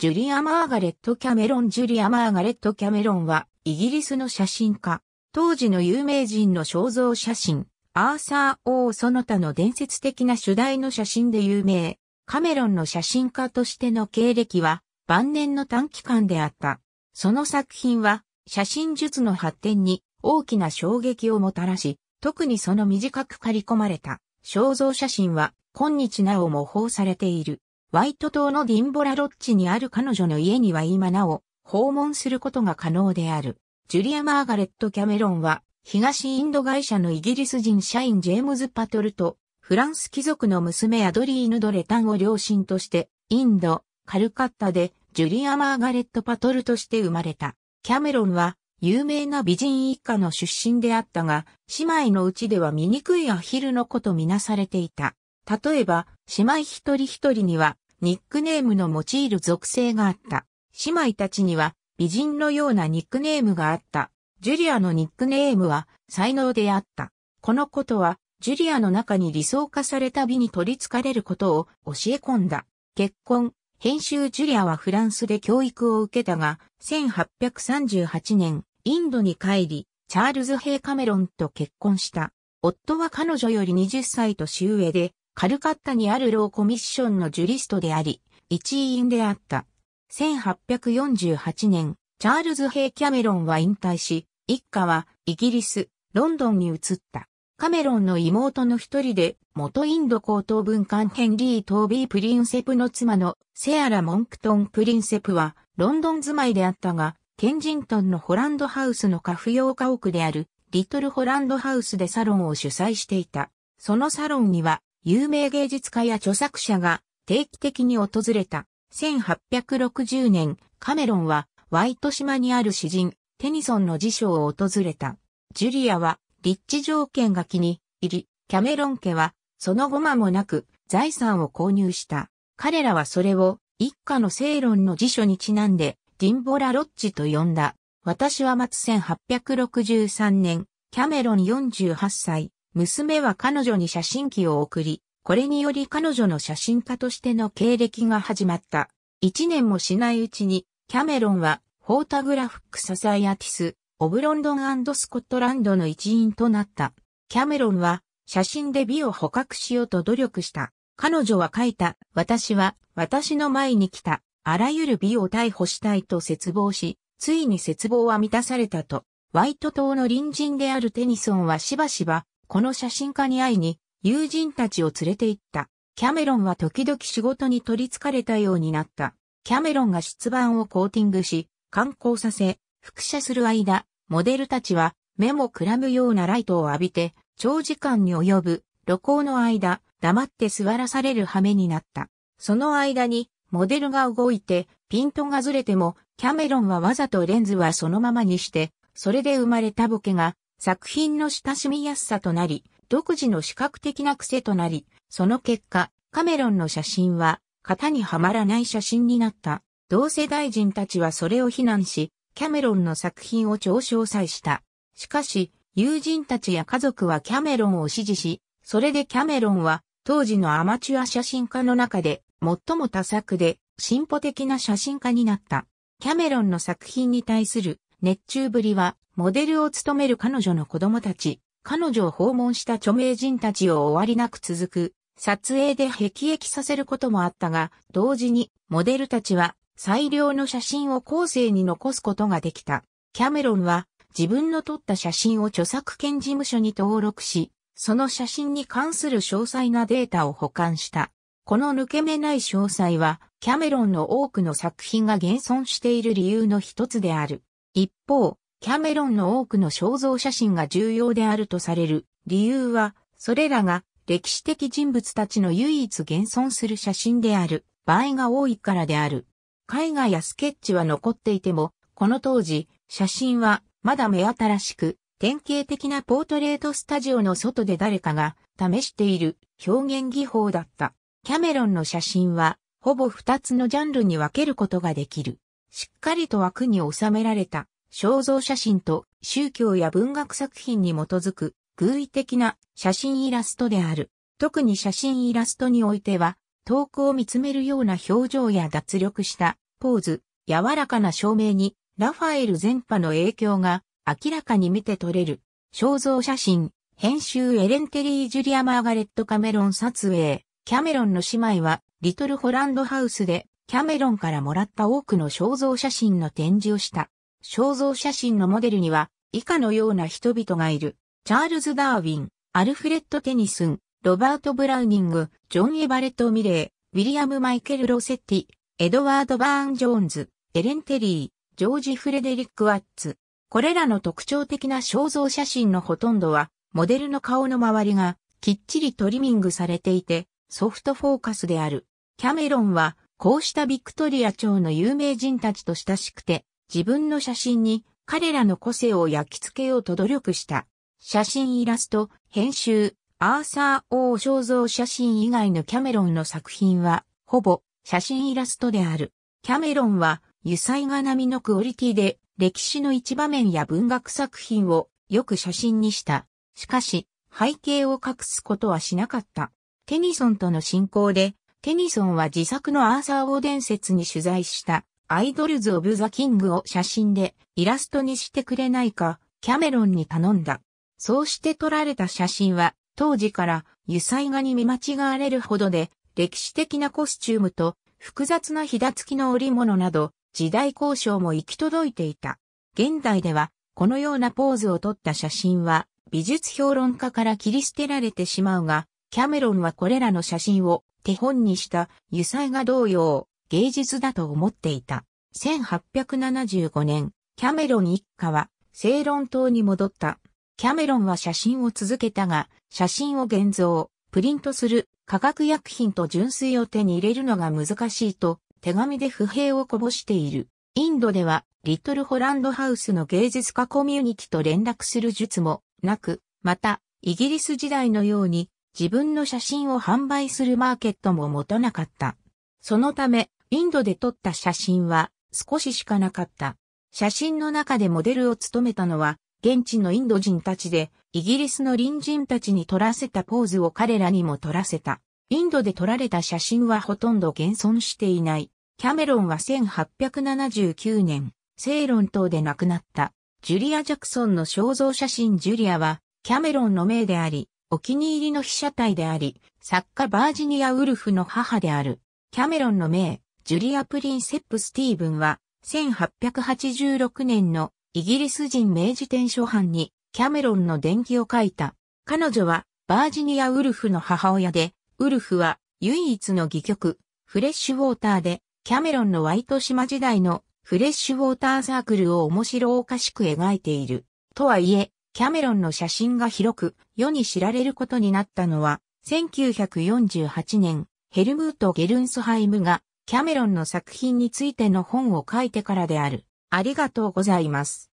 ジュリア・マーガレット・キャメロンジュリア・マーガレット・キャメロンは、イギリスの写真家、当時の有名人の肖像写真、アーサー・オー・その他の伝説的な主題の写真で有名、カメロンの写真家としての経歴は、晩年の短期間であった。その作品は、写真術の発展に大きな衝撃をもたらし、特にその短く刈り込まれた肖像写真は今日なお模倣されている。ワイト島のディンボラロッチにある彼女の家には今なお訪問することが可能である。ジュリア・マーガレット・キャメロンは東インド会社のイギリス人社員ジェームズ・パトルとフランス貴族の娘アドリーヌ・ドレタンを両親としてインド、カルカッタでジュリア・マーガレット・パトルとして生まれた。キャメロンは有名な美人一家の出身であったが、姉妹のうちでは醜いアヒルの子とみなされていた。例えば、姉妹一人一人には、ニックネームの用いる属性があった。姉妹たちには、美人のようなニックネームがあった。ジュリアのニックネームは、才能であった。このことは、ジュリアの中に理想化された美に取り憑かれることを教え込んだ。結婚、編集ジュリアはフランスで教育を受けたが、1838年、インドに帰り、チャールズ・ヘイ・カメロンと結婚した。夫は彼女より20歳年上で、カルカッタにあるローコミッションのジュリストであり、一員であった。1848年、チャールズ・ヘイ・キャメロンは引退し、一家はイギリス、ロンドンに移った。カメロンの妹の一人で、元インド高等文官ヘンリー・トービー・プリンセプの妻のセアラ・モンクトン・プリンセプは、ロンドン住まいであったが、ケンジントンのホランドハウスの家不用家屋である、リトルホランドハウスでサロンを主催していた。そのサロンには、有名芸術家や著作者が定期的に訪れた。1860年、カメロンはワイト島にある詩人、テニソンの辞書を訪れた。ジュリアは立地条件が気に入り、キャメロン家はその後間もなく財産を購入した。彼らはそれを一家の正論の辞書にちなんでディンボラ・ロッジと呼んだ。私は末1863年、キャメロン48歳、娘は彼女に写真機を送り、これにより彼女の写真家としての経歴が始まった。一年もしないうちに、キャメロンは、フォータグラフック・ササイアティス、オブロンドンスコットランドの一員となった。キャメロンは、写真で美を捕獲しようと努力した。彼女は書いた、私は、私の前に来た、あらゆる美を逮捕したいと絶望し、ついに絶望は満たされたと、ワイト島の隣人であるテニソンはしばしば、この写真家に会いに、友人たちを連れて行った。キャメロンは時々仕事に取り憑かれたようになった。キャメロンが出版をコーティングし、観光させ、複写する間、モデルたちは目もくらむようなライトを浴びて、長時間に及ぶ旅行の間、黙って座らされる羽目になった。その間に、モデルが動いて、ピントがずれても、キャメロンはわざとレンズはそのままにして、それで生まれたボケが、作品の親しみやすさとなり、独自の視覚的な癖となり、その結果、カメロンの写真は、型にはまらない写真になった。同世代人たちはそれを非難し、キャメロンの作品を超詳細した。しかし、友人たちや家族はキャメロンを支持し、それでキャメロンは、当時のアマチュア写真家の中で、最も多作で、進歩的な写真家になった。キャメロンの作品に対する熱中ぶりは、モデルを務める彼女の子供たち、彼女を訪問した著名人たちを終わりなく続く、撮影で辟易させることもあったが、同時に、モデルたちは、最良の写真を後世に残すことができた。キャメロンは、自分の撮った写真を著作権事務所に登録し、その写真に関する詳細なデータを保管した。この抜け目ない詳細は、キャメロンの多くの作品が現存している理由の一つである。一方、キャメロンの多くの肖像写真が重要であるとされる理由は、それらが歴史的人物たちの唯一現存する写真である場合が多いからである。絵画やスケッチは残っていても、この当時、写真はまだ目新しく、典型的なポートレートスタジオの外で誰かが試している表現技法だった。キャメロンの写真は、ほぼ二つのジャンルに分けることができる。しっかりと枠に収められた肖像写真と宗教や文学作品に基づく偶意的な写真イラストである。特に写真イラストにおいては、遠くを見つめるような表情や脱力したポーズ、柔らかな照明にラファエル全波の影響が明らかに見て取れる。肖像写真、編集エレンテリー・ジュリア・マーガレット・カメロン撮影、キャメロンの姉妹はリトルホランドハウスでキャメロンからもらった多くの肖像写真の展示をした。肖像写真のモデルには、以下のような人々がいる。チャールズ・ダーウィン、アルフレッド・テニスン、ロバート・ブラウニング、ジョン・エバレット・ミレー、ウィリアム・マイケル・ロセッティ、エドワード・バーン・ジョーンズ、エレン・テリー、ジョージ・フレデリック・ワッツ。これらの特徴的な肖像写真のほとんどは、モデルの顔の周りがきっちりトリミングされていて、ソフトフォーカスである。キャメロンはこうしたビクトリア朝の有名人たちと親しくて、自分の写真に彼らの個性を焼き付けようと努力した。写真イラスト、編集、アーサー・王肖像写真以外のキャメロンの作品は、ほぼ写真イラストである。キャメロンは、油彩画並みのクオリティで、歴史の一場面や文学作品をよく写真にした。しかし、背景を隠すことはしなかった。テニソンとの進行で、テニソンは自作のアーサー王伝説に取材したアイドルズ・オブ・ザ・キングを写真でイラストにしてくれないかキャメロンに頼んだ。そうして撮られた写真は当時から油彩画に見間違われるほどで歴史的なコスチュームと複雑なひだつきの織物など時代交渉も行き届いていた。現代ではこのようなポーズを撮った写真は美術評論家から切り捨てられてしまうが、キャメロンはこれらの写真を手本にした油彩画同様、芸術だと思っていた。1875年、キャメロン一家は、セイロン島に戻った。キャメロンは写真を続けたが、写真を現像、プリントする、化学薬品と純粋を手に入れるのが難しいと、手紙で不平をこぼしている。インドでは、リトルホランドハウスの芸術家コミュニティと連絡する術もなく、また、イギリス時代のように、自分の写真を販売するマーケットも持たなかった。そのため、インドで撮った写真は少ししかなかった。写真の中でモデルを務めたのは、現地のインド人たちで、イギリスの隣人たちに撮らせたポーズを彼らにも撮らせた。インドで撮られた写真はほとんど現存していない。キャメロンは1879年、セイロン島で亡くなった。ジュリア・ジャクソンの肖像写真ジュリアは、キャメロンの命であり、お気に入りの被写体であり、作家バージニア・ウルフの母である、キャメロンの名、ジュリア・プリンセップ・スティーブンは、1886年のイギリス人明治天書版にキャメロンの伝記を書いた。彼女はバージニア・ウルフの母親で、ウルフは唯一の戯曲、フレッシュウォーターで、キャメロンのワイト島時代のフレッシュウォーターサークルを面白おかしく描いている。とはいえ、キャメロンの写真が広く世に知られることになったのは、1948年、ヘルムート・ゲルンスハイムがキャメロンの作品についての本を書いてからである。ありがとうございます。